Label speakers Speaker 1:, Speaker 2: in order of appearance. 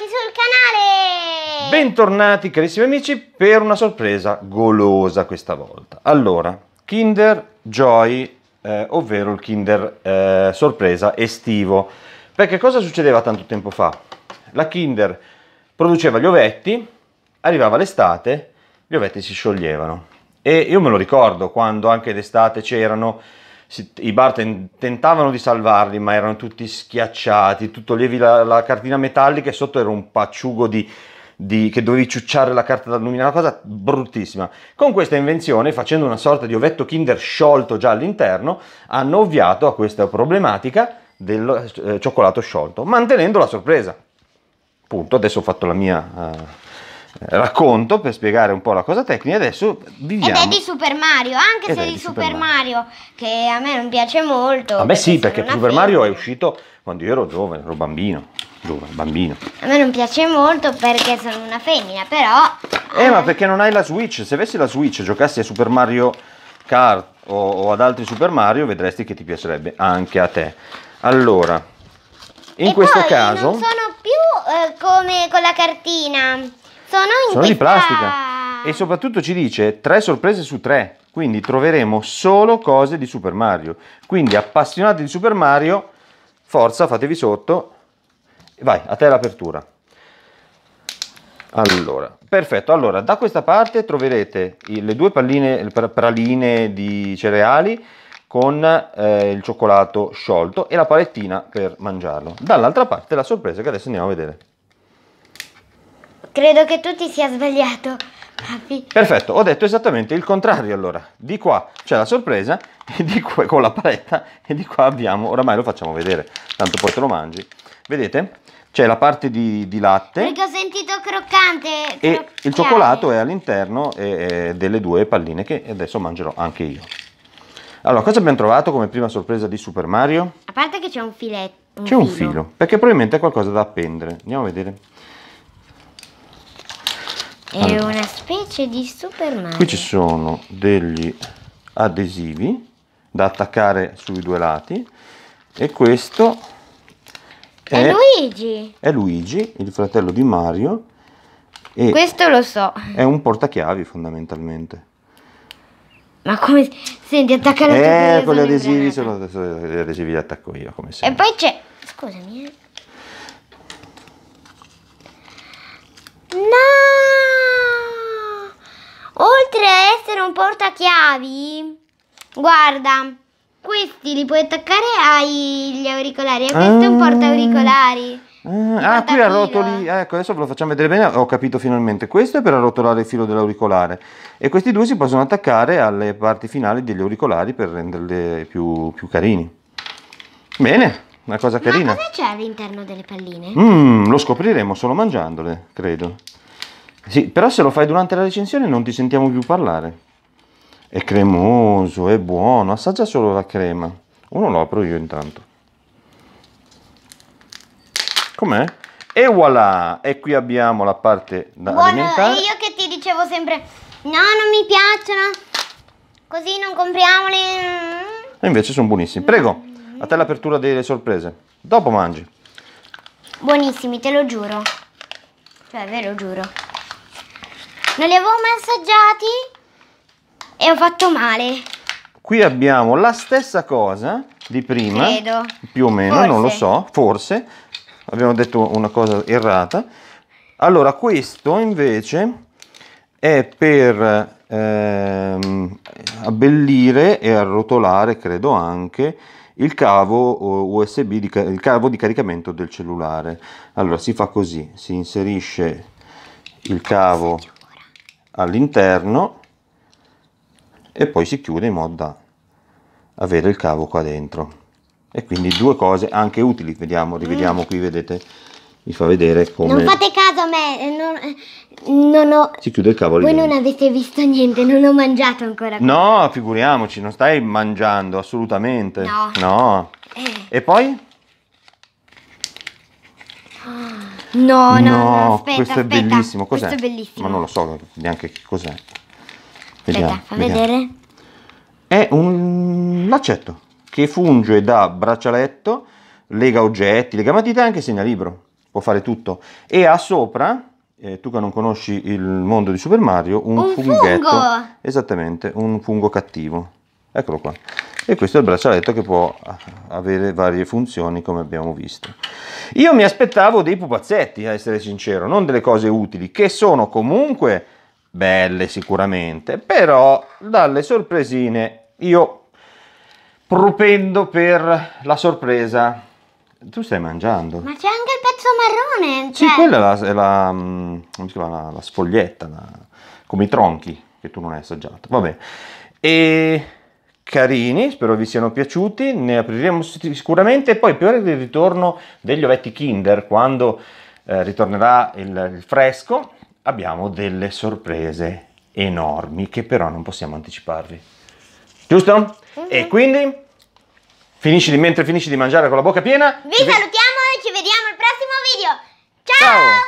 Speaker 1: Bentornati sul
Speaker 2: canale! Bentornati carissimi amici per una sorpresa golosa questa volta. Allora, Kinder Joy, eh, ovvero il Kinder eh, sorpresa estivo. Perché cosa succedeva tanto tempo fa? La Kinder produceva gli ovetti, arrivava l'estate, gli ovetti si scioglievano. E io me lo ricordo quando anche d'estate c'erano si, i bar tentavano di salvarli, ma erano tutti schiacciati, tutto lievi la, la cartina metallica e sotto era un pacciugo di, di, che dovevi ciucciare la carta d'alluminio, una cosa bruttissima. Con questa invenzione, facendo una sorta di ovetto Kinder sciolto già all'interno, hanno ovviato a questa problematica del eh, cioccolato sciolto, mantenendo la sorpresa. Punto, adesso ho fatto la mia... Eh racconto per spiegare un po' la cosa tecnica adesso viviamo ed è di
Speaker 1: Super Mario anche se è di Super Mario, Mario, che a me non piace molto a me perché sì perché Super
Speaker 2: figlia. Mario è uscito quando io ero giovane ero bambino bambino
Speaker 1: a me non piace molto perché sono una femmina però
Speaker 2: eh, ma perché non hai la Switch se avessi la Switch e giocassi a Super Mario Kart o, o ad altri Super Mario vedresti che ti piacerebbe anche a te allora in e questo caso non sono
Speaker 1: più eh, come con la cartina sono, in Sono di
Speaker 2: plastica. E soprattutto ci dice tre sorprese su tre. Quindi troveremo solo cose di Super Mario. Quindi appassionati di Super Mario, forza, fatevi sotto. Vai, a te l'apertura. Allora, perfetto. Allora, da questa parte troverete le due palline, praline di cereali con eh, il cioccolato sciolto e la palettina per mangiarlo. Dall'altra parte la sorpresa che adesso andiamo a vedere.
Speaker 1: Credo che tu ti sia sbagliato, papi.
Speaker 2: Perfetto, ho detto esattamente il contrario allora. Di qua c'è la sorpresa e di qua, con la paletta e di qua abbiamo, oramai lo facciamo vedere, tanto poi te lo mangi. Vedete? C'è la parte di, di latte. Perché
Speaker 1: ho sentito croccante. E il cioccolato
Speaker 2: è all'interno delle due palline che adesso mangerò anche io. Allora, cosa abbiamo trovato come prima sorpresa di Super Mario?
Speaker 1: A parte che c'è un filetto. C'è un
Speaker 2: filo, perché probabilmente è qualcosa da appendere. Andiamo a vedere.
Speaker 1: È allora. una specie di Super Qui ci
Speaker 2: sono degli adesivi da attaccare sui due lati e questo
Speaker 1: è, è Luigi.
Speaker 2: È Luigi, il fratello di Mario. E questo
Speaker 1: lo so. È
Speaker 2: un portachiavi fondamentalmente.
Speaker 1: Ma come... Senti, attaccare Eh, con gli adesivi,
Speaker 2: sono gli adesivi li attacco io, come sempre.
Speaker 1: E poi c'è... Scusami. Eh. No! essere un portachiavi? Guarda, questi li puoi attaccare agli auricolari e questo ah. è ah, un porta
Speaker 2: Ah, ah qui arrotoli, ecco adesso ve lo facciamo vedere bene, ho capito finalmente, questo è per arrotolare il filo dell'auricolare e questi due si possono attaccare alle parti finali degli auricolari per renderli più, più carini. Bene, una cosa carina. Ma cosa
Speaker 1: c'è all'interno delle palline?
Speaker 2: Mm, lo scopriremo solo mangiandole, credo. Sì, però se lo fai durante la recensione non ti sentiamo più parlare. È cremoso, è buono, assaggia solo la crema. Uno lo apro io intanto. Com'è? E voilà! E qui abbiamo la parte da Buono, alimentare. io
Speaker 1: che ti dicevo sempre, no, non mi piacciono, così non compriamoli.
Speaker 2: E invece sono buonissimi. Prego, a te l'apertura delle sorprese. Dopo mangi.
Speaker 1: Buonissimi, te lo giuro. Cioè, ve lo giuro. Non li avevo mai assaggiati e ho fatto male.
Speaker 2: Qui abbiamo la stessa cosa di prima, Credo. più o meno, forse. non lo so, forse. Abbiamo detto una cosa errata. Allora, questo invece è per ehm, abbellire e arrotolare, credo anche, il cavo eh, USB, di, il cavo di caricamento del cellulare. Allora, si fa così, si inserisce il cavo all'interno e poi si chiude in modo da avere il cavo qua dentro e quindi due cose anche utili vediamo rivediamo mm. qui vedete vi fa vedere come non fate
Speaker 1: caso a me eh, non, eh, non ho
Speaker 2: si chiude il cavo voi dentro.
Speaker 1: non avete visto niente non ho mangiato ancora
Speaker 2: no figuriamoci non stai mangiando assolutamente no no eh. e poi
Speaker 1: oh. No, no, no aspetta, questo aspetta. è bellissimo. Cos'è? Questo è bellissimo. Ma non
Speaker 2: lo so neanche che cos'è. Vediamo, aspetta, fa vediamo. vedere. È un laccetto che funge da braccialetto, lega oggetti, lega matita e anche segnalibro. Può fare tutto. E ha sopra, eh, tu che non conosci il mondo di Super Mario, un, un funghetto. Fungo. Esattamente, un fungo cattivo. Eccolo qua e questo è il braccialetto che può eh, avere varie funzioni come abbiamo visto. Io mi aspettavo dei pupazzetti, a essere sincero, non delle cose utili, che sono comunque belle sicuramente, però dalle sorpresine io propendo per la sorpresa. Tu stai mangiando? Ma
Speaker 1: c'è anche il pezzo marrone! Cioè... Sì, quella
Speaker 2: è la, è la, mm, come si chiama, la, la sfoglietta, la, come i tronchi, che tu non hai assaggiato. Vabbè. E carini, spero vi siano piaciuti, ne apriremo sicuramente poi per il ritorno degli ovetti Kinder, quando eh, ritornerà il, il fresco, abbiamo delle sorprese enormi che però non possiamo anticiparvi. Giusto? Mm -hmm. E quindi finisci di, mentre finisci di mangiare con la bocca piena.
Speaker 1: Vi, vi salutiamo e ci vediamo al prossimo video. Ciao! Ciao.